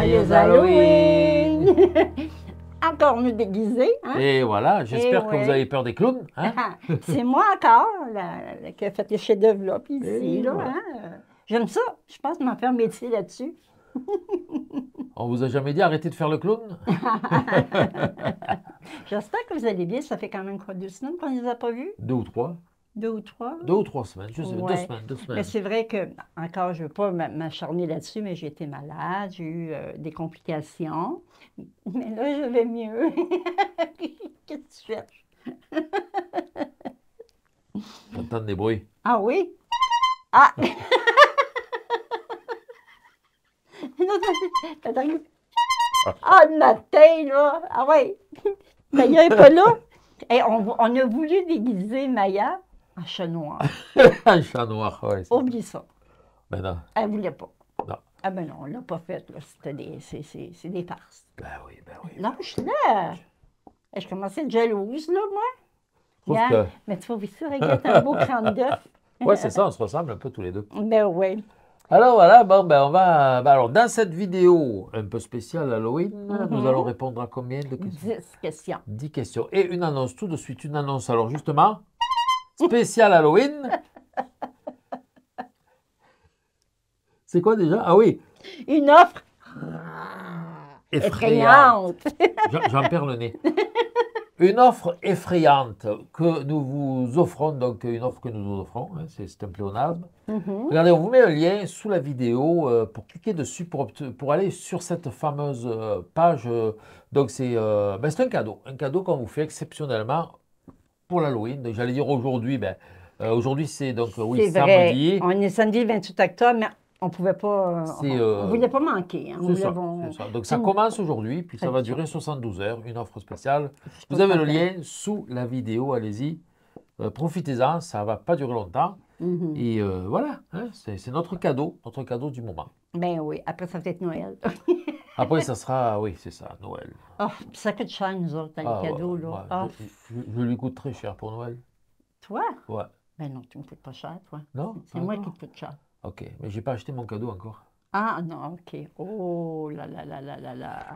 Joyeux Halloween, Encore nous déguisé. Hein? Et voilà, eh j'espère que vous avez peur des clowns. Hein? Ah, c'est moi encore qui a fait les chefs-d'œuvre là, puis eh ici. Là, hein? J'aime ça. Je pense m'en faire métier là-dessus. On vous a jamais dit arrêtez de faire le clown J'espère que vous allez bien. Ça fait quand même quoi, deux semaines qu'on ne les a pas vus Deux ou trois. Deux ou trois? Deux ou trois semaines, je sais, deux semaines, deux semaines. Mais c'est vrai que, encore, je ne veux pas m'acharner là-dessus, mais j'ai été malade, j'ai eu euh, des complications. Mais là, je vais mieux. Qu'est-ce que tu cherches? J'entends des bruits. Ah oui? Ah! non, ah, le matin, là! Ah oui! Maya n'est pas là! Et eh, on, on a voulu déguiser Maya un chat noir. un chat noir, oui. Oublie ça. Ben non. Elle voulait pas. Non. Ah ben non, on l'a pas fait, des, c'est, des farces. Ben oui, ben oui. Non, je suis là. Je commençais à être jalouse, là, moi. Mais tu vas vivre un beau crâne d'œuf. oui, c'est ça, on se ressemble un peu tous les deux. Ben oui. Alors voilà, bon, ben on va. Ben, alors, dans cette vidéo un peu spéciale Halloween, mm-hmm. nous allons répondre à combien de questions 10 questions. 10 questions. Et une annonce tout de suite, une annonce. Alors, justement, spécial Halloween. C'est quoi déjà Ah oui. Une offre effrayante. J'en perds le nez. Une offre effrayante que nous vous offrons, donc une offre que nous vous offrons, hein, c'est un pléonasme. Mm-hmm. Regardez, on vous met un lien sous la vidéo euh, pour cliquer dessus pour, pour, aller sur cette fameuse euh, page. Euh, donc c'est ben un cadeau, un cadeau qu'on vous fait exceptionnellement pour l'Halloween. J'allais dire aujourd'hui, ben, euh, aujourd'hui c'est donc euh, oui, samedi. On est samedi 28 octobre, mais on ne pouvait pas. Euh, on voulait pas manquer. Hein, Donc ça commence aujourd'hui, puis ça va durer 72 heures, une offre spéciale. Vous avez le lien sous la vidéo, allez-y. Profitez-en, ça ne va pas durer longtemps. Mhm. Et voilà, hein, c'est notre cadeau, notre cadeau du moment. Ben oui, après ça va être Noël. Après, ça sera, ah oui, c'est ça, Noël. Oh, ça coûte cher, nous autres, les ah, cadeaux. là. Ah. je, lui coûte très cher pour Noël. Toi? Ouais. Ben non, tu ne me coûtes pas cher, toi. Non? C'est hein? moi qui te coûte cher. OK, mais je n'ai pas acheté mon cadeau encore. Ah non, OK. Oh là là là là là là.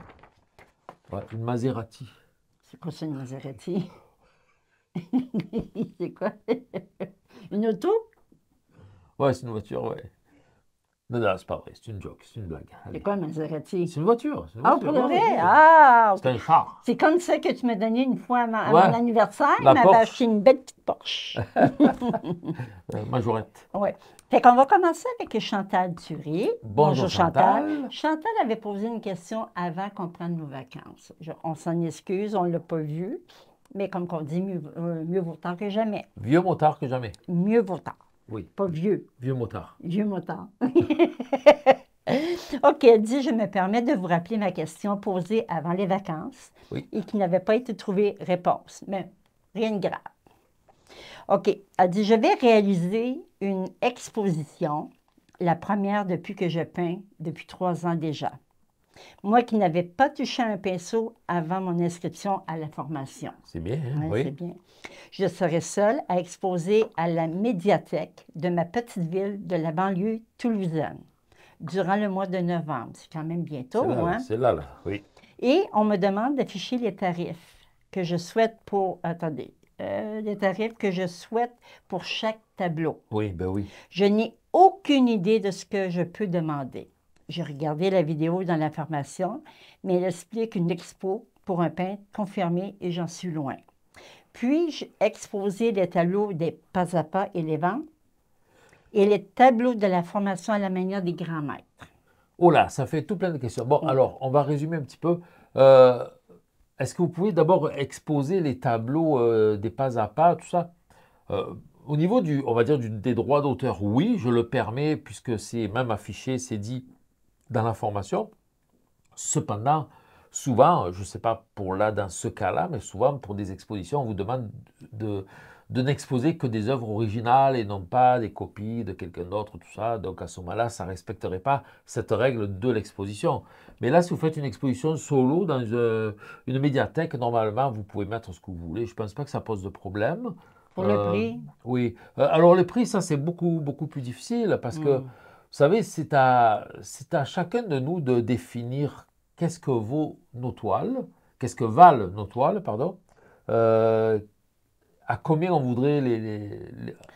Ouais, une Maserati. C'est quoi ça, une Maserati? c'est quoi? une auto? Ouais, c'est une voiture, ouais. Non, c'est pas vrai, c'est une joke, c'est une blague. C'est quoi Maserati? C'est une voiture. Une ah, voiture. Ah! C'est un char. C'est comme ça que tu m'as donné une fois à, mon anniversaire. La une belle petite Porsche. Euh, majorette. Oui. Fait qu'on va commencer avec Chantal Turé. Bonjour, Chantal. Chantal. avait posé une question avant qu'on prenne nos vacances. on s'en excuse, on ne l'a pas vu. Mais comme on dit, mieux, euh, mieux vaut tard que jamais. Vieux vaut tard que jamais. Mieux vaut tard. Oui. Pas vieux. Vieux motard. Vieux motard. OK, elle dit, je me permets de vous rappeler ma question posée avant les vacances et qui n'avait pas été trouvée réponse, mais rien de grave. OK, elle dit, je vais réaliser une exposition, la première depuis que je peins, depuis trois ans déjà. Moi qui n'avais pas touché un pinceau avant mon inscription à la formation. C'est bien, hein? oui. Je serai seule à exposer à la médiathèque de ma petite ville de la banlieue toulousaine durant le mois de novembre. C'est quand même bientôt, hein? C'est là, là, oui. Et on me demande d'afficher les tarifs que je souhaite pour... Attendez. Euh, les tarifs que je souhaite pour chaque tableau. Oui, ben oui. Je n'ai aucune idée de ce que je peux demander. J'ai regardé la vidéo dans la formation, mais elle explique une expo pour un peintre confirmé et j'en suis loin. Puis-je exposer les tableaux des pas à pas et les ventes, et les tableaux de la formation à la manière des grands maîtres? Oh là, ça fait tout plein de questions. Bon, alors, on va résumer un petit peu. Euh, est-ce que vous pouvez d'abord exposer les tableaux euh, des pas à pas, tout ça euh, au niveau du, on va dire, des droits d'auteur, oui, je le permets, puisque c'est même affiché, c'est dit dans la formation. Cependant, souvent, je ne sais pas pour là dans ce cas-là, mais souvent pour des expositions, on vous demande de, de n'exposer que des œuvres originales et non pas des copies de quelqu'un d'autre, tout ça. Donc à ce moment-là, ça ne respecterait pas cette règle de l'exposition. Mais là, si vous faites une exposition solo dans euh, une, médiathèque, normalement, vous pouvez mettre ce que vous voulez. Je ne pense pas que ça pose de problème. Pour les le euh, prix Oui. Euh, alors les prix, ça, c'est beaucoup, beaucoup plus difficile parce que hmm savez, c'est à, c'est à chacun de nous de définir qu'est-ce que vaut nos toiles, qu'est-ce que valent nos toiles, pardon, euh, à combien on voudrait les,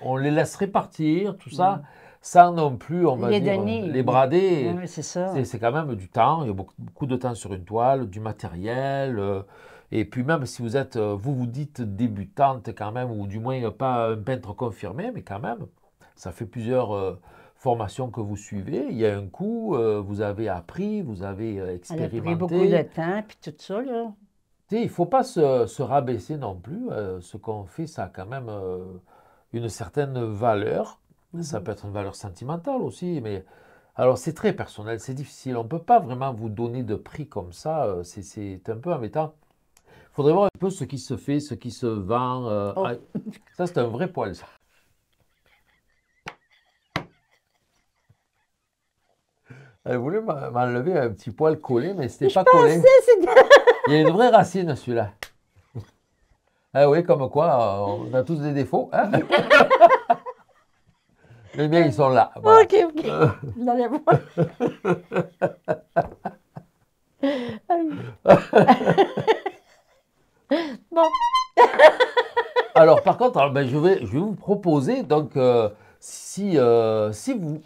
on les laisserait partir, tout ça, mm. sans non plus, on va les dire, les brader. c'est, ça. C'est, quand même du temps, il y a beaucoup, de temps sur une toile, du matériel. Euh, et puis même si vous êtes, euh, vous vous dites débutante quand même, ou du moins pas un peintre confirmé, mais quand même, ça fait plusieurs, formation que vous suivez, il y a un coût, euh, vous avez appris, vous avez expérimenté. Euh, Elle a pris beaucoup de temps, puis tout ça, là. il ne faut pas se, se, rabaisser non plus. Euh, ce qu'on fait, ça a quand même une certaine valeur. Mhm. Ça peut être une valeur sentimentale aussi, mais alors c'est très personnel, c'est difficile. On ne peut pas vraiment vous donner de prix comme ça. C'est un peu embêtant. Il faudrait voir un peu ce qui se fait, ce qui se vend. Oh. Ça, c'est un vrai poil, ça. Elle voulait m'enlever un petit poil collé, mais c'était pas collé. Il y a une vraie racine, celui-là. Ah oui, comme quoi, on a tous des défauts. Eh hein. bien, ils sont là. Ok, ok. bon. Alors, par contre, ben, je, vais, vous proposer, donc, euh, si, euh, si vous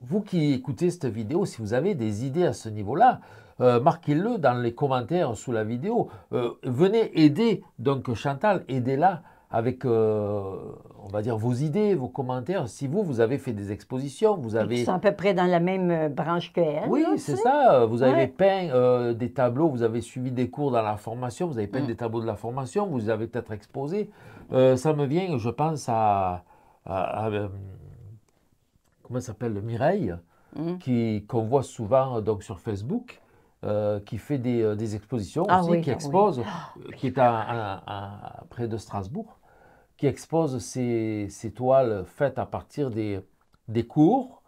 vous qui écoutez cette vidéo, si vous avez des idées à ce niveau-là, euh, marquez-le dans les commentaires sous la vidéo. Euh, venez aider donc Chantal, aidez-la avec, euh, on va dire, vos idées, vos commentaires. Si vous, vous avez fait des expositions, vous avez... Ils sont à peu près dans la même branche que elle. Oui, c'est ça. Vous avez peint des tableaux, vous avez suivi des cours dans la formation, vous avez peint mm. des tableaux de la formation, vous avez peut-être exposé. ça me vient, je pense, à, à comment s'appelle, Mireille, mm. qui qu'on voit souvent euh, donc sur Facebook. Euh, qui fait des, euh, des expositions ah aussi, qui ah expose, ah, qui est à, près de Strasbourg, qui expose ses, toiles faites à partir des, des cours,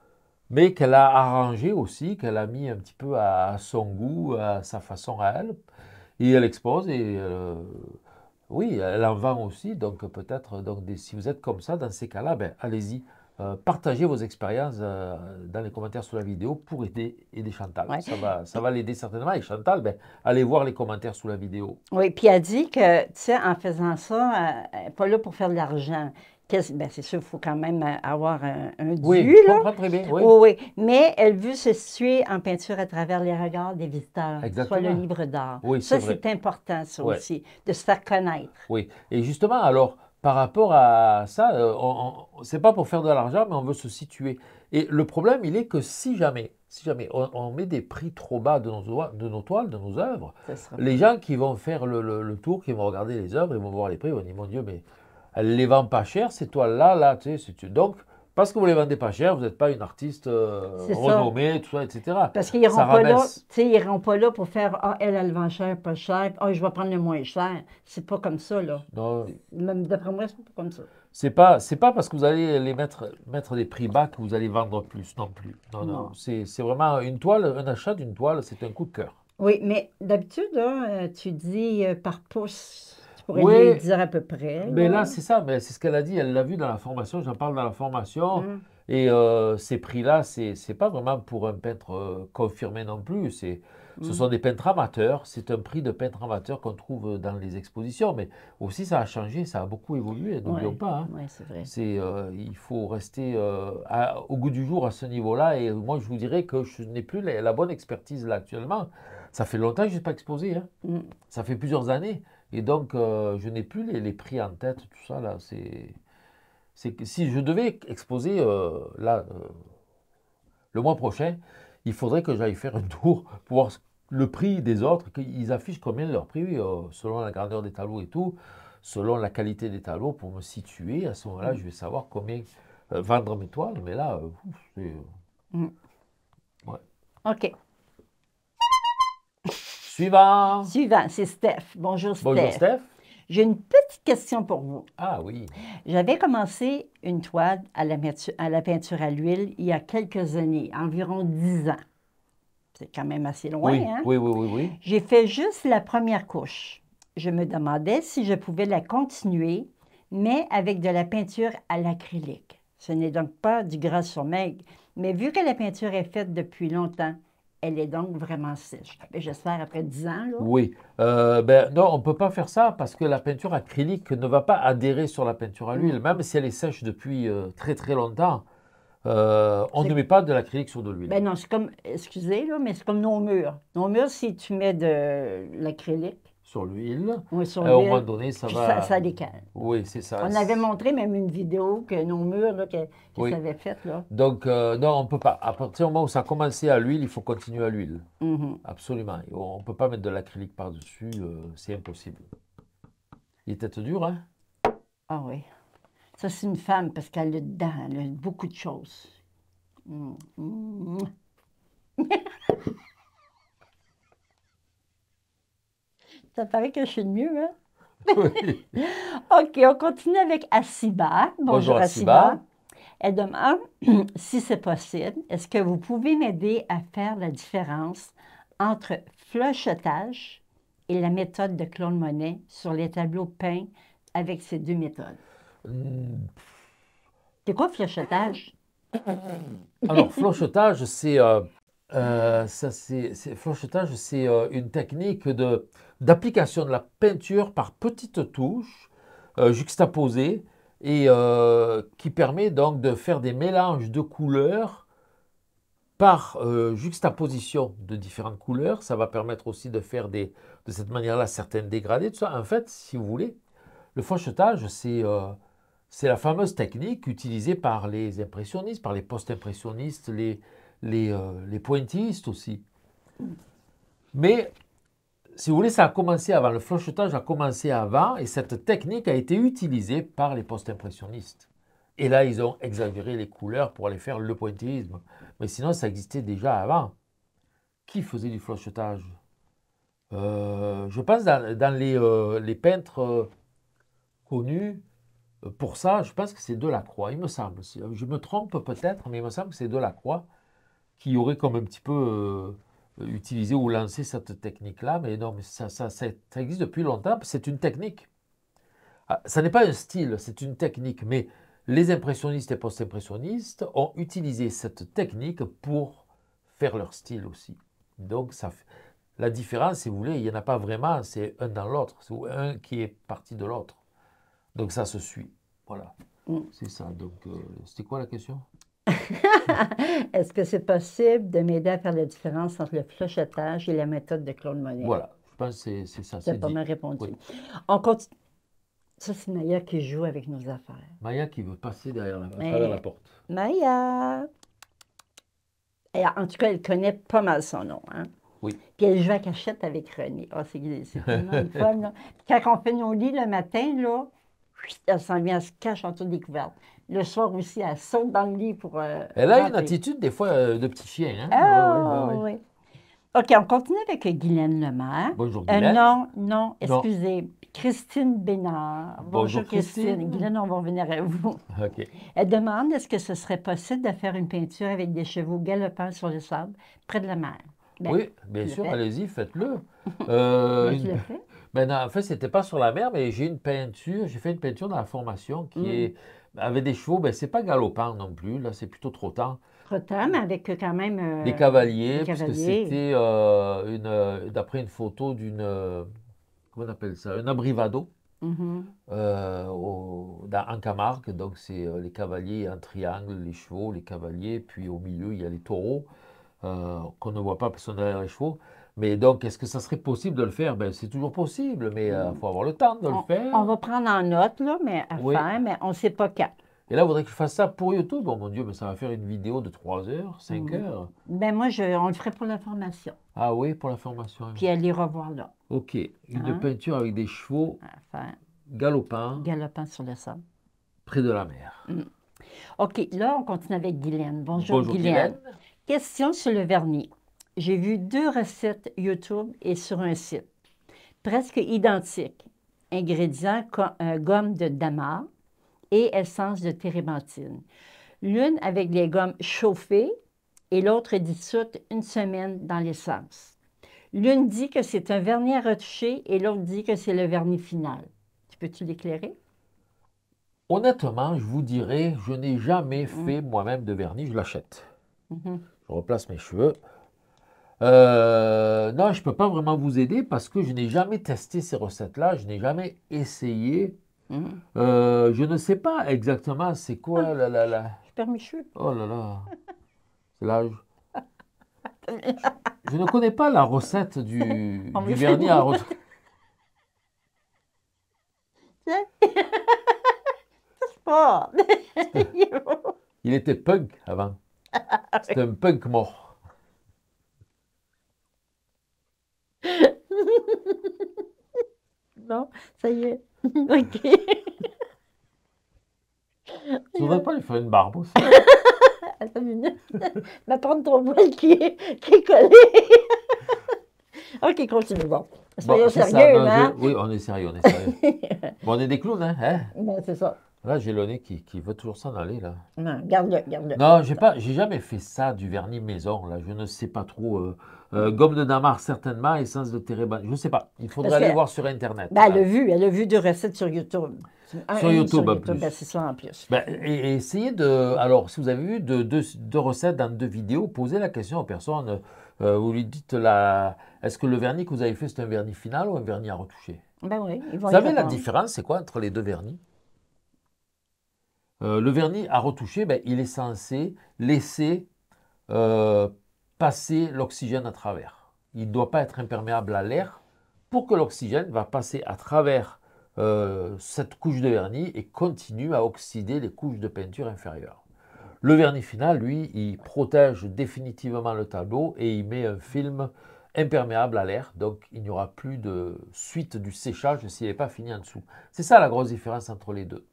mais qu'elle a arrangé aussi, qu'elle a mis un petit peu à, son goût, à sa façon à elle. Et elle expose et oui, elle en vend aussi. Donc peut-être, donc des, si vous êtes comme ça, dans ces cas-là, ben, allez-y. Euh, partagez vos expériences euh, dans les commentaires sous la vidéo pour aider, Chantal. Ça va, ça va l'aider certainement. Et Chantal, ben, allez voir les commentaires sous la vidéo. Oui, puis elle dit que, tu sais, en faisant ça, euh, elle n'est pas là pour faire de l'argent. Ben, c'est sûr, il faut quand même avoir un, un dû. Oui, je comprends très bien. Oui. oui, oui. Mais elle veut se situer en peinture à travers les regards des visiteurs, Exactement. soit le livre d'art. Oui, ça, c'est important, ça aussi, de se faire connaître. Oui, et justement, alors, par rapport à ça, euh, c'est pas pour faire de l'argent, mais on veut se situer. Et le problème, il est que si jamais, si jamais on, met des prix trop bas de nos, toiles, de nos œuvres, les gens qui vont faire le, tour, qui vont regarder les œuvres, ils vont voir les prix, ils vont dire, mon Dieu, mais elle les vend pas cher, ces toiles-là, là, là tu sais, donc parce que vous ne les vendez pas cher, vous n'êtes pas une artiste euh, renommée, tout ça, etc. Parce qu'ils ne seront pas là pour faire Ah, elle, elle vend cher, pas cher, ah, je vais prendre le moins cher. C'est pas comme ça, là. d'après moi, c'est pas comme ça. C'est pas, pas parce que vous allez les mettre, mettre des prix bas que vous allez vendre plus non plus. Non, non. C'est, vraiment une toile, un achat d'une toile, c'est un coup de cœur. Oui, mais d'habitude, hein, euh, tu dis euh, par pouce pourrais oui, dire à peu près. Mais ben là, c'est ça, mais ben, c'est ce qu'elle a dit. Elle l'a vu dans la formation, j'en parle dans la formation. Mm. Et euh, ces prix-là, ce n'est pas vraiment pour un peintre euh, confirmé non plus. Ce mm. sont des peintres amateurs. C'est un prix de peintre amateur qu'on trouve dans les expositions. Mais aussi, ça a changé, ça a beaucoup évolué, n'oublions pas. Hein. c'est vrai. Euh, il faut rester au goût du jour à ce niveau-là. Et moi, je vous dirais que je n'ai plus la, bonne expertise là actuellement. Ça fait longtemps que je n'ai pas exposé. Hein. Mm. Ça fait plusieurs années. Et donc, euh, je n'ai plus les, prix en tête, tout ça, là. C'est, si je devais exposer, euh, là, euh, le mois prochain, il faudrait que j'aille faire un tour pour voir le prix des autres, qu'ils affichent combien de leur prix, selon la grandeur des tableaux et tout, selon la qualité des tableaux, pour me situer. À ce moment-là, je vais savoir combien vendre mes toiles. Mais là, c'est... Mm. Ouais. OK. Suivant. Suivant, c'est Steph. Bonjour, Steph. Bonjour, Steph. J'ai une petite question pour vous. Ah oui. J'avais commencé une toile à la, peinture à l'huile il y a quelques années, environ dix ans. C'est quand même assez loin, hein? Oui, oui, oui, oui. J'ai fait juste la première couche. Je me demandais si je pouvais la continuer, mais avec de la peinture à l'acrylique. Ce n'est donc pas du gras sur maigre, mais vu que la peinture est faite depuis longtemps, elle est donc vraiment sèche. J'espère après 10 ans. Oui. Euh, ben, non, on ne peut pas faire ça parce que la peinture acrylique ne va pas adhérer sur la peinture à l'huile, même si elle est sèche depuis euh, très très longtemps. Euh, on ne met pas de l'acrylique sur de l'huile. Ben non, c'est comme, excusez, mais c'est comme nos murs. Nos murs, si tu mets de l'acrylique, sur l'huile. Oui, sur euh, l'huile. À un moment donné, ça va. Ça, décale. Oui, c'est ça. On avait montré même une vidéo que nos murs, là, qu'ils avaient faite. Donc, euh, non, on ne peut pas. À partir du moment où ça a commencé à l'huile, il faut continuer à l'huile. Mm-hmm. Absolument. On ne peut pas mettre de l'acrylique par-dessus. Euh, c'est impossible. Il était dur, hein? Ah oui. Ça, c'est une femme parce qu'elle a dedans, elle a beaucoup de choses. Mm-hmm. Ça paraît que je suis de mieux, hein? Oui. OK, on continue avec Asiba. Bonjour, Bonjour Assiba. Elle demande si c'est possible, est-ce que vous pouvez m'aider à faire la différence entre fluchotage et la méthode de clone monnaie sur les tableaux peints avec ces deux méthodes? Hmm. C'est quoi fluchotage? Alors, flochetage, c'est euh, euh c'est euh, une technique de d'application de la peinture par petites touches euh, juxtaposées et euh, qui permet donc de faire des mélanges de couleurs par euh, juxtaposition de différentes couleurs. Ça va permettre aussi de faire des, de cette manière-là certaines dégradés. Tout ça. En fait, si vous voulez, le fauchetage, c'est c'est la fameuse technique utilisée par les impressionnistes, par les post-impressionnistes, les, les, les pointillistes aussi. Mm. Mais si vous voulez, ça a commencé avant, le flochetage a commencé avant, et cette technique a été utilisée par les post-impressionnistes. Et là, ils ont exagéré les couleurs pour aller faire le pointillisme. Mais sinon, ça existait déjà avant. Qui faisait du flochetage euh, Je pense dans, les, euh, les, peintres euh, connus, pour ça, je pense que c'est Delacroix, il me semble. Je me trompe peut-être, mais il me semble que c'est Delacroix qui aurait comme un petit peu euh, utiliser ou lancer cette technique-là, mais non, ça, ça, ça, existe depuis longtemps, c'est une technique. Ah, ça n'est pas un style, c'est une technique, mais les impressionnistes et post-impressionnistes ont utilisé cette technique pour faire leur style aussi. Donc ça la différence, si vous voulez, il n'y en a pas vraiment, c'est un dans l'autre, c'est un qui est parti de l'autre. Donc ça se suit. Voilà. Mm. C'est ça. Donc euh, c'était quoi la question Est-ce que c'est possible de m'aider à faire la différence entre le fléchetage et la méthode de Claude Monet? Voilà, je pense que c'est ça. C'est pas mal répondu. On continue. Ça, c'est Maya qui joue avec nos affaires. Maya qui veut passer derrière la, la porte. Maya! en tout cas, elle connaît pas mal son nom. Hein? Oui. Puis elle joue à cachette avec René. Ah, c'est une bonne. Là. Quand on fait nos lits le matin, là, elle s'en vient, elle se cache en des couvertes le soir aussi, elle saute dans le lit pour. Euh, elle a une attitude, des fois, euh, de petit chien. Hein? Ah, oui, oui. OK, on continue avec Guylaine Lemaire. Bonjour, euh, Guylaine. non, non, excusez. Christine Bénard. Bonjour, Christine. Guylaine, on va revenir à vous. OK. Elle demande est-ce que ce serait possible de faire une peinture avec des chevaux galopants sur le sable près de la mer? Ben, oui, bien sûr, allez-y, faites-le. Euh, ben, fait? Ben, en fait, c'était pas sur la mer, mais j'ai une peinture, j'ai fait une peinture dans la formation qui hmm. avait avec des chevaux, ben n'est pas galopant non plus, là, c'est plutôt trottant. Trottant, mais avec euh, quand même. les euh, des cavaliers, c'était euh, d'après une photo d'une. comment on appelle ça Un abrivado. Mm-hmm. en Camargue, donc c'est les cavaliers en triangle, les chevaux, les cavaliers, puis au milieu il y a les taureaux qu'on ne voit pas parce qu'on derrière les chevaux. Mais donc, est-ce que ça serait possible de le faire? Bien, c'est toujours possible, mais il euh, mm. faut avoir le temps de le faire. On va prendre en note, là, mais à faire, mais on ne sait pas quand. Et là, il faudrait que je fasse ça pour YouTube. Bon, oh, mon Dieu, mais ça va faire une vidéo de 3 heures, 5 mm. heures. Ben moi, je, on le ferait pour la formation. Ah oui, pour la formation. Puis aller revoir là. OK. Une hein? peinture avec des chevaux enfin, galopants. Galopants sur le sable. Près de la mer. Mm. OK. Là, on continue avec Guylaine. Bonjour, Guylaine. Question sur le vernis. J'ai vu deux recettes YouTube et sur un site, presque identiques. Ingrédients euh, gomme de damas et essence de térébenthine. L'une avec les gommes chauffées et l'autre dissoute une semaine dans l'essence. L'une dit que c'est un vernis à retoucher et l'autre dit que c'est le vernis final. Tu peux-tu l'éclairer? Honnêtement, je vous dirais, je n'ai jamais mmh. fait moi-même de vernis, je l'achète. Mmh je replace mes cheveux, euh, non, je ne peux pas vraiment vous aider parce que je n'ai jamais testé ces recettes-là, je n'ai jamais essayé. Hmm. Euh, je ne sais pas exactement c'est quoi ah. la, la, la... Oh là là. C'est l'âge. je, ne connais pas la recette du, oh, vernis à rose. Il était punk avant. Ah, C'était un punk mort. non, ça y est. ok. Tu voudrais pas lui faire une barbe aussi Attends une Ma pente ton voile qui est, qui ok, continue. Bon. Soyons sérieux, ben, hein? Oui, on est sérieux, on est sérieux. bon, on est des clowns, hein? hein? Ben, c'est ça. Là, j'ai le nez qui, qui veut toujours s'en aller, là. Non, garde-le, garde-le. Non, j'ai pas, j'ai jamais fait ça, du vernis maison, là. Je ne sais pas trop. Euh, euh, gomme de damar, certainement, essence de Terrebonne. Je ne sais pas. Il faudrait aller voir sur Internet. Bah elle a vu. deux vu recettes sur YouTube. sur, YouTube, ça et, essayez de. Alors, si vous avez vu deux de, recettes dans deux vidéos, posez la question aux personnes. Euh, vous lui dites la... est-ce que le vernis que vous avez fait, c'est un vernis final ou un vernis à retoucher ben vous savez la différence, c'est quoi entre les deux vernis euh, le vernis à retoucher, ben, il est censé laisser passer l'oxygène à travers. Il ne doit pas être imperméable à l'air pour que l'oxygène va passer à travers euh, cette couche de vernis et continue à oxyder les couches de peinture inférieures. Le vernis final, lui, il protège définitivement le tableau et il met un film imperméable à l'air, donc il n'y aura plus de suite du séchage s'il n'est pas fini en dessous. C'est ça la grosse différence entre les deux.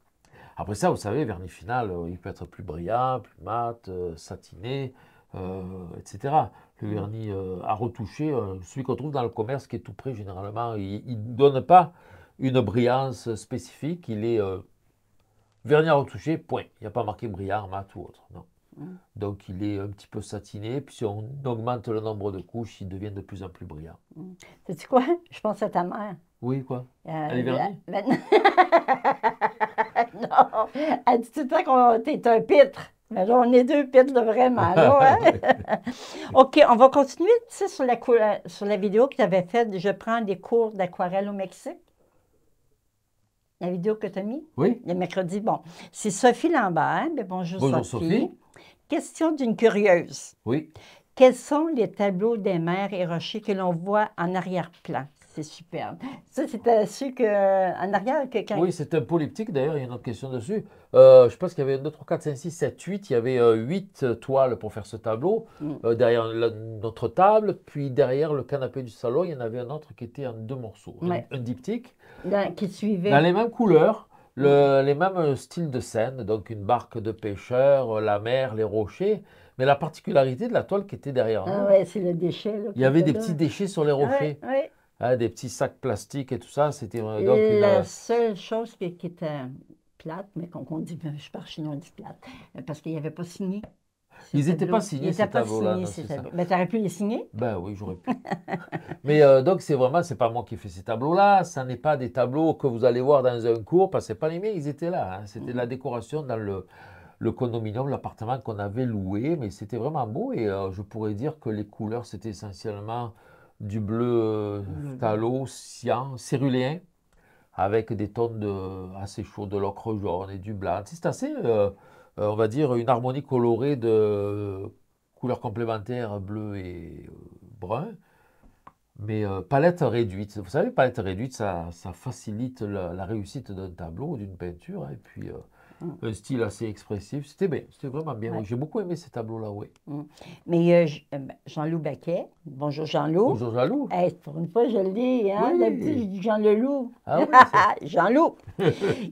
Après ça, vous savez, vernis final, euh, il peut être plus brillant, plus mat, euh, satiné, euh, etc. Le mm. vernis euh, à retoucher, euh, celui qu'on trouve dans le commerce qui est tout près généralement, il ne donne pas une brillance spécifique, il est vernis à retoucher, point. Il n'y a pas marqué brillant, mat ou autre. Mm. Donc il est un petit peu satiné, puis si on augmente le nombre de couches, il devient de plus en plus brillant. c'est mm. quoi? Je pense à ta mère. Oui, quoi? elle est vernie? non! Elle dit tout le temps que t'es un pitre. Mais là, on est deux pitres vraiment, hein? OK, on va continuer, sur la, vidéo que tu avais faite, « Je prends des cours d'aquarelle au Mexique ». La vidéo que tu as mise? Oui. Le mercredi, bon. C'est Sophie Lambert. bonjour, bonjour, Sophie. Question d'une curieuse. Oui. Quels sont les tableaux des mers et rochers que l'on voit en arrière-plan? C'est superbe. Ça, c'était su euh, en arrière, quelqu'un. Oui, c'est un polyptyque, d'ailleurs, il y a une autre question dessus. Euh, je pense qu'il y avait 2, 3, 4, 5, 6, 7, 8. Il y avait 8 euh, toiles pour faire ce tableau. Mm. derrière notre table, puis derrière le canapé du salon, il y en avait un autre qui était en deux morceaux. Un, diptyque. qui suivait. Dans les mêmes couleurs. Mm. les mêmes styles de scène, donc une barque de pêcheurs, la mer, les rochers. Mais la particularité de la toile qui était derrière. Ah ouais, c'est le déchet. il y avait des petits déchets sur les ah rochers. Hein, des petits sacs plastiques et tout ça. C'était euh, La seule chose qui, était plate, mais qu'on dit, ben, je pars chinois, on dit plate, euh, parce qu'il n'y avait pas signé. Ils n'étaient pas signés, ces tableaux-là. Mais tu aurais pu les signer? Ben oui, j'aurais pu. Mais euh, donc, c'est vraiment, c'est pas moi qui ai fait ces tableaux-là. Ce n'est pas des tableaux que vous allez voir dans un cours, parce que pas les miens, ils étaient là. Hein. C'était la mhm. décoration dans le, le condominium, l'appartement qu'on avait loué. Mais c'était vraiment beau. Et je pourrais dire que les couleurs, c'était essentiellement du bleu phthalo, euh, mmh. cyan, céruléen, avec des tons assez chauds de l'ocre jaune et du blanc. C'est assez, euh, euh, on va dire, une harmonie colorée de couleurs complémentaires bleu et brun, mais palette réduite. Vous savez, palette réduite, ça, facilite la, réussite d'un tableau, ou d'une peinture, hein, et puis... Mm. un style assez expressif. C'était bien, c'était vraiment bien. J'ai beaucoup aimé ces tableaux-là, oui. Mm. Mais euh, euh, Jean-Loup Baquet, bonjour Jean-Loup. Bonjour Jean-Loup. Eh, pour une fois, je le dis, hein, je dis Jean Leloup. Ah, oui, Jean-Loup.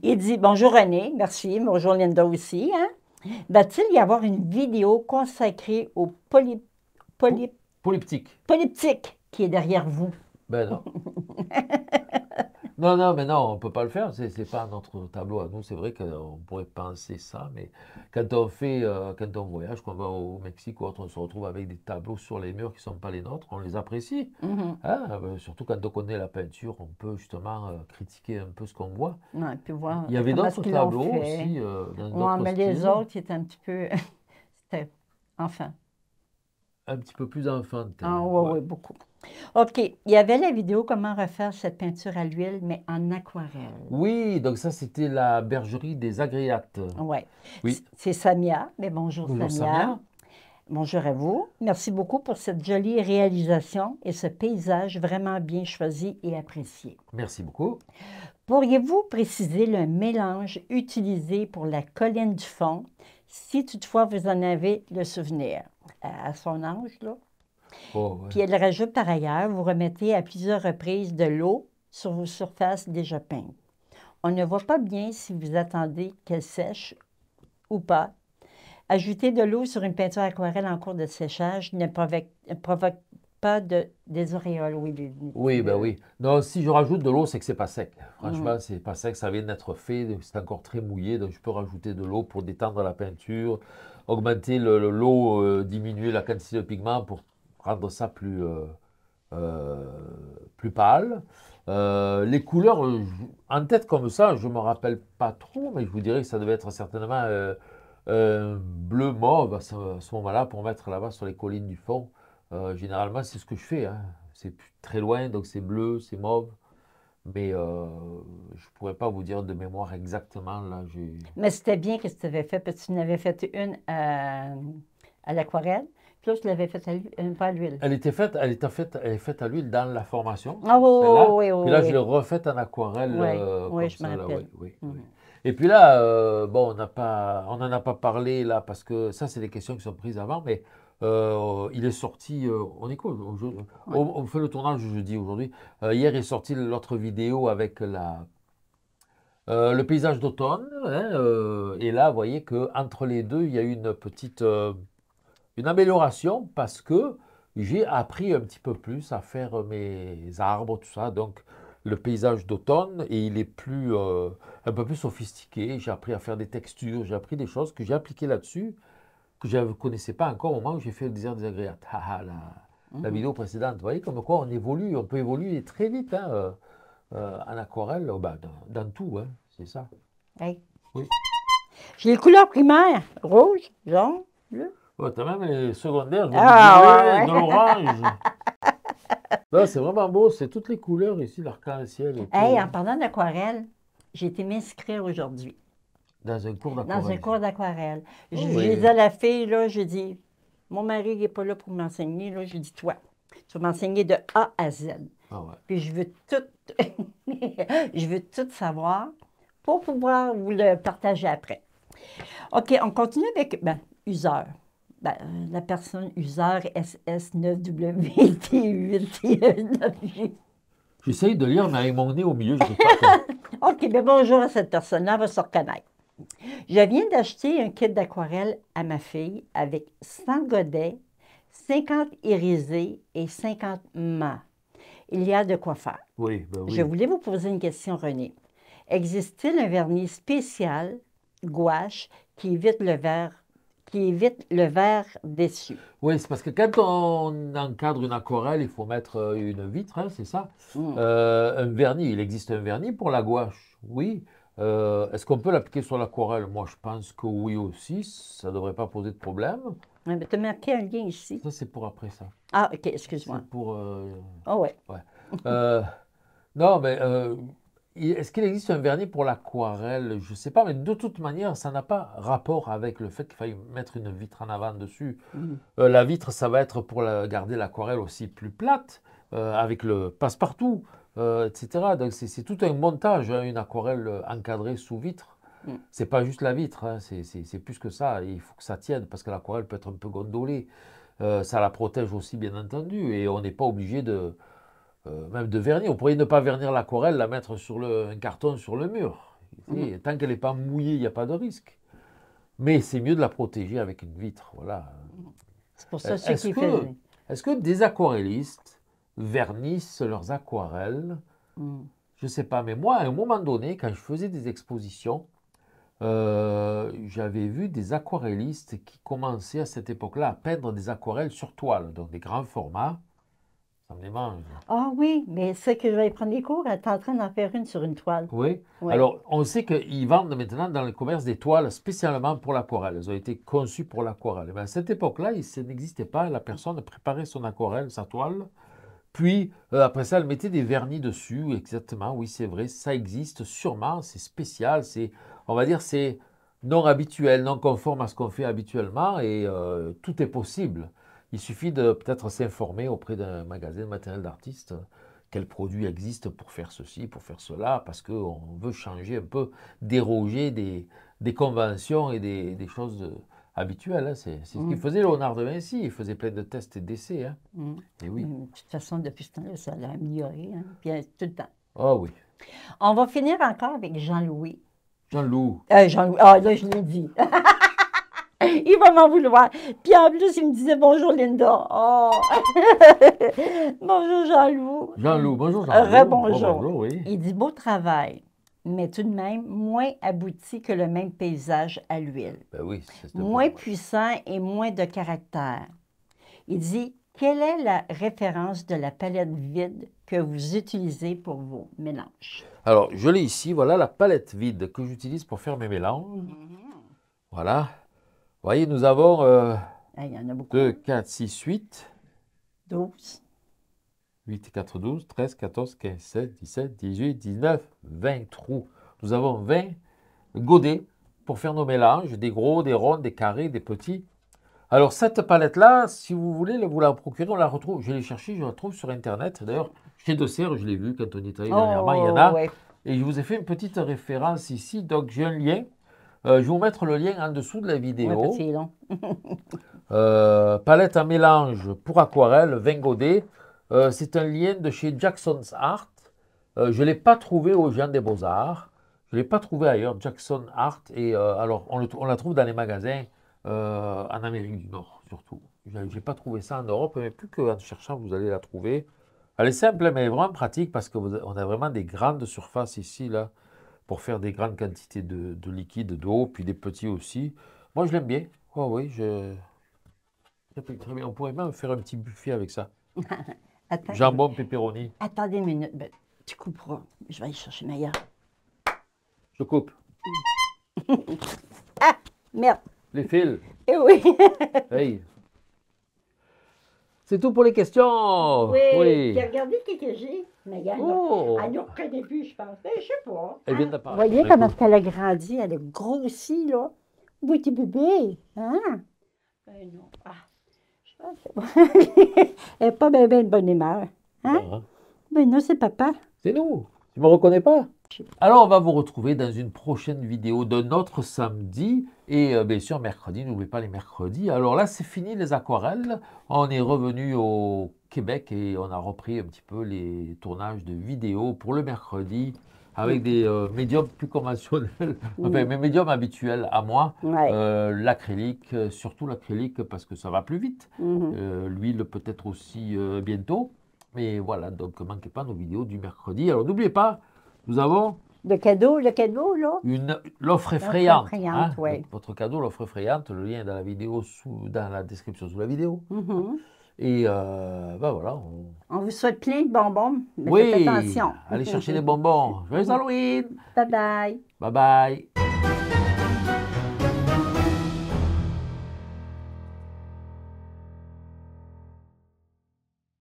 Il dit bonjour René, merci, bonjour Linda aussi. Hein. Va-t-il y avoir une vidéo consacrée au poly... Poly... Polyptique. Polyptique qui est derrière vous? Ben non. Non, non, mais non, on ne peut pas le faire, ce n'est pas notre tableau à nous. C'est vrai qu'on pourrait penser ça, mais quand on fait, euh, quand on voyage, qu'on va au Mexique ou autre, on se retrouve avec des tableaux sur les murs qui ne sont pas les nôtres, on les apprécie. Mmh hein euh, surtout quand on connaît la peinture, on peut justement euh, critiquer un peu ce qu'on voit. Ouais, Il y avait d'autres tableaux aussi. mais les autres, c'était un petit peu. c'était enfin. Un petit peu plus enfantin. Ah, ouais, ouais. beaucoup. OK. Il y avait la vidéo comment refaire cette peinture à l'huile, mais en aquarelle. Oui, donc ça, c'était la bergerie des agréates. Oui. C'est Samia. Mais bonjour, Samia. Bonjour à vous. Merci beaucoup pour cette jolie réalisation et ce paysage vraiment bien choisi et apprécié. Merci beaucoup. Pourriez-vous préciser le mélange utilisé pour la colline du fond, si toutefois vous en avez le souvenir, à son âge, là? Oh, Puis elle rajoute par ailleurs, vous remettez à plusieurs reprises de l'eau sur vos surfaces déjà peintes. On ne voit pas bien si vous attendez qu'elle sèche ou pas. Ajouter de l'eau sur une peinture aquarelle en cours de séchage ne provoque, pas de, des auréoles, oui. oui, ben oui. Non, si je rajoute de l'eau, c'est que c'est pas sec. Franchement, ce mmh. c'est pas sec, ça vient d'être fait, c'est encore très mouillé, donc je peux rajouter de l'eau pour détendre la peinture, augmenter l'eau, le, euh, diminuer la quantité de pigments pour rendre ça plus, euh, euh, plus pâle. Euh, les couleurs, en tête comme ça, je ne me rappelle pas trop, mais je vous dirais que ça devait être certainement bleu mauve à ce, moment-là pour mettre là-bas sur les collines du fond. généralement, c'est ce que je fais. Hein. C'est très loin, donc c'est bleu, c'est mauve mais je ne pourrais pas vous dire de mémoire exactement. Là, mais c'était bien que tu avais fait, parce que tu en avais fait une à l'aquarelle, je l'avait faite euh, à l'huile, Elle était faite, elle était faite, elle est faite à l'huile dans la formation. Ah oui, oui, oui. Et là, je l'ai refaite en aquarelle. Euh, oui, je m'en rappelle. Et puis là, euh, bon, on n'a pas, on n'en a pas parlé là parce que ça, c'est des questions qui sont prises avant, mais il est sorti, on est quoi on, fait le tournage jeudi aujourd'hui. hier est sorti l'autre vidéo avec la, le paysage d'automne. Hein, et là, vous voyez qu'entre les deux, il y a une petite, une amélioration parce que j'ai appris un petit peu plus à faire mes arbres, tout ça. Donc, le paysage d'automne et il est plus, euh, un peu plus sophistiqué. J'ai appris à faire des textures, j'ai appris des choses que j'ai appliquées là-dessus que je ne connaissais pas encore au moment où j'ai fait le désert des agréates. Ah, ah, la, mhm. vidéo précédente, vous voyez comme quoi on évolue, on peut évoluer très vite hein, euh, euh, en aquarelle, oh, ben, dans, tout, hein, c'est ça. Oui. J'ai les couleurs primaires, rouge, jaune, bleu. Ah, ouais, t'as même les secondaires, de ah, ouais, l'orange. Là, c'est vraiment beau. C'est toutes les couleurs ici, l'arc-en-ciel. en parlant d'aquarelle, j'ai été m'inscrire aujourd'hui. Dans un cours d'aquarelle? Dans un cours d'aquarelle. Oh, je dis à la fille, là, je dis, mon mari n'est pas là pour m'enseigner. Là, lui dis, toi, tu vas m'enseigner de A à Z. Ah Puis je veux tout... je veux tout savoir pour pouvoir vous le partager après. OK, on continue avec ben, ben, euh, la personne user ss 9 wt 8 J'essaye de lire, mais avec mon nez au milieu, je ne pas. OK, bien bonjour à cette personne-là, va se reconnaître. Je viens d'acheter un kit d'aquarelle à ma fille avec 100 godets, 50 irisés et 50 mâts. Il y a de quoi faire. Oui, ben oui. Je voulais vous poser une question, René. Existe-t-il un vernis spécial, gouache, qui évite le verre qui évite le verre déçu. Oui, c'est parce que quand on encadre une aquarelle, il faut mettre euh, une vitre, hein, c'est ça hmm. euh, Un vernis, il existe un vernis pour la gouache, oui. Euh, est-ce qu'on peut l'appliquer sur l'aquarelle Moi, je pense que oui aussi, ça ne devrait pas poser de problème. Oui, mais tu as marqué un lien ici. Ça, c'est pour après ça. Ah, ok, excuse-moi. C'est pour... Euh... Oh, ouais. ouais. non, mais est-ce qu'il existe un vernis pour l'aquarelle Je ne sais pas, mais de toute manière, ça n'a pas rapport avec le fait qu'il faille mettre une vitre en avant dessus. Mhm. Euh, la vitre, ça va être pour garder l'aquarelle aussi plus plate, euh, avec le passe-partout, euh, etc. Donc c'est tout un montage, hein, une aquarelle encadrée sous vitre. Mm. C'est pas juste la vitre, hein, c'est plus que ça. Il faut que ça tienne, parce que l'aquarelle peut être un peu gondolée. ça la protège aussi, bien entendu, et on n'est pas obligé de euh, même de vernis. On pourrait ne pas vernir l'aquarelle, la mettre sur un carton sur le mur. Mm. Tant qu'elle n'est pas mouillée, il n'y a pas de risque. Mais c'est mieux de la protéger avec une vitre. Voilà. C'est pour ça est -ce que, fait... Est-ce que des aquarellistes vernissent leurs aquarelles mm. Je ne sais pas, mais moi, à un moment donné, quand je faisais des expositions, euh, j'avais vu des aquarellistes qui commençaient à cette époque-là à peindre des aquarelles sur toile, donc des grands formats. Ça Ah oui, mais c'est que je vais prendre des cours, elle est en train d'en faire une sur une toile. Oui. Alors, on sait qu'ils vendent maintenant dans le commerce des toiles spécialement pour l'aquarelle. Elles ont été conçues pour l'aquarelle. Mais à cette époque-là, ça n'existait pas. La personne préparait son aquarelle, sa toile. Puis, euh, après ça, elle mettait des vernis dessus. Exactement, oui, c'est vrai. Ça existe sûrement. C'est spécial. C'est, on va dire, c'est non habituel, non conforme à ce qu'on fait habituellement. Et euh, tout est possible. Il suffit de peut-être s'informer auprès d'un magasin de matériel d'artiste quels produits existent pour faire ceci, pour faire cela, parce qu'on veut changer un peu, déroger des, des conventions et des, choses habituelles. Hein. C'est, ce qu'il mm. faisait Léonard de Vinci, il faisait plein de tests et d'essais. Hein. Mm. Et oui. Mm. De toute façon, depuis ce temps-là, ça a amélioré, hein. Puis, euh, tout le temps. Ah oui. On va finir encore avec Jean-Louis. Jean-Louis. Euh, Jean-Louis, ah là, je l'ai dit. il va m'en vouloir. Puis en plus, il me disait bonjour Linda. Oh. bonjour Jean-Loup. Jean-Loup, bonjour Jean-Loup. Rebonjour. bonjour, Il dit beau travail, mais tout de même moins abouti que le même paysage à l'huile. Ben oui, moins puissant et moins de caractère. Il dit quelle est la référence de la palette vide que vous utilisez pour vos mélanges? Alors, je l'ai ici. Voilà la palette vide que j'utilise pour faire mes mélanges. Mhm. Voilà voyez, nous avons 2, 4, 6, 8. 12. 8, 4, 12, 13, 14, 15, 16, 17, 18, 19, 20 trous. Nous avons 20 godets pour faire nos mélanges, des gros, des ronds, des carrés, des petits. Alors cette palette-là, si vous voulez vous la procurer, on la retrouve, je l'ai cherché, je la trouve sur Internet. D'ailleurs, chez Dossier, je l'ai vu quand on y dernièrement, il y en a. Oh, Et je vous ai fait une petite référence ici, donc j'ai un lien euh, je vais vous mettre le lien en dessous de la vidéo. Euh, palette en mélange pour aquarelle, Vingodé. Euh, c'est un lien de chez Jackson's Art. je ne l'ai pas trouvé aux gens des Beaux-Arts. Je ne l'ai pas trouvé ailleurs, Jackson Art. Et alors, on, la trouve dans les magasins en Amérique du Nord, surtout. Je n'ai pas trouvé ça en Europe, mais plus qu'en cherchant, vous allez la trouver. Elle est simple, mais elle est vraiment pratique parce qu'on a vraiment des grandes surfaces ici, là pour faire des grandes quantités de, liquide, d'eau, puis des petits aussi. Moi, je l'aime bien. Oh, oui, je... Très bien. On pourrait même faire un petit buffet avec ça. Jambon, pepperoni. Attendez une minute. Ben, tu couperas. Je vais aller chercher Maya. Je coupe. ah, merde. Les fils. Eh oui. hey. C'est tout pour les questions. Oui. oui. J'ai regardé qui que j'ai, Elle nous reconnaît plus, je pense. Je ben, je sais pas. Elle vient de Vous voyez comment elle a grandi, elle a grossi, là. Bouti bébé. Hein? Ben non. Ah. Je pense que... elle n'est pas bien, de bonne humeur. Hein? Ben, non, c'est papa. C'est nous. Tu ne me reconnais pas? Alors, on va vous retrouver dans une prochaine vidéo de notre samedi et euh, bien sûr mercredi, n'oubliez pas les mercredis. Alors là, c'est fini les aquarelles. On est revenu au Québec et on a repris un petit peu les tournages de vidéos pour le mercredi avec des euh, médiums plus conventionnels, enfin, mes médiums habituels à moi, euh, l'acrylique, surtout l'acrylique parce que ça va plus vite, mhm. l'huile peut-être aussi bientôt. Mais voilà, donc ne manquez pas nos vidéos du mercredi. Alors n'oubliez pas, nous avons Le cadeau, le cadeau, là L'offre effrayante. Hein? votre cadeau, l'offre effrayante, le lien est dans la vidéo, sous, dans la description sous la vidéo. Mm-hmm. Et euh, ben voilà. On... vous souhaite plein de bonbons. oui, attention. allez chercher les bonbons. Joyeux Halloween. Bye bye. Bye bye.